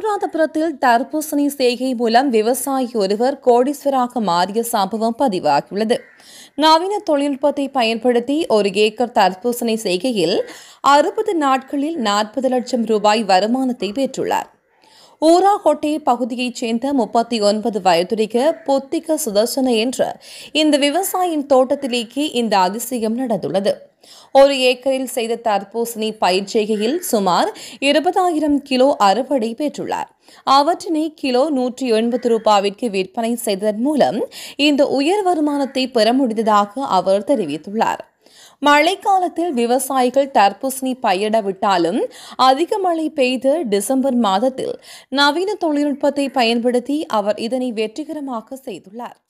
அனுராதபுரத்தில் தர்பூசணி செய்கை மூலம் விவசாயி ஒருவர் கோடீஸ்வராக மாறிய சம்பவம் பதிவாகியுள்ளது நவீன தொழில்நுட்பத்தை பயன்படுத்தி ஒரு ஏக்கர் தர்பூசணி செய்கையில் அறுபது நாட்களில் நாற்பது லட்சம் ரூபாய் வருமானத்தை பெற்றுள்ளார் ஊராகோட்டை பகுதியைச் சேர்ந்த முப்பத்தி ஒன்பது வயதுடைய பொத்திக சுதர்சன என்ற இந்த விவசாயின் தோட்டத்திலேயே இந்த அதிசயம் நடந்துள்ளது ஒரு ஏக்கரில் செய்த தர்பூசணி பயிர் செய்கையில் சுமார் இருபதாயிரம் கிலோ அறுவடை பெற்றுள்ளார் அவற்றினை கிலோ நூற்றி எண்பது ரூபாவிற்கு விற்பனை செய்ததன் மூலம் இந்த உயர் வருமானத்தை பெற முடிந்ததாக அவர் தெரிவித்துள்ளார் மழைக்காலத்தில் விவசாயிகள் தர்பூசணி பயிரிடவிட்டாலும் அதிக மழை பெய்த டிசம்பர் மாதத்தில் நவீன தொழில்நுட்பத்தை பயன்படுத்தி அவர் இதனை வெற்றிகரமாக செய்துள்ளார்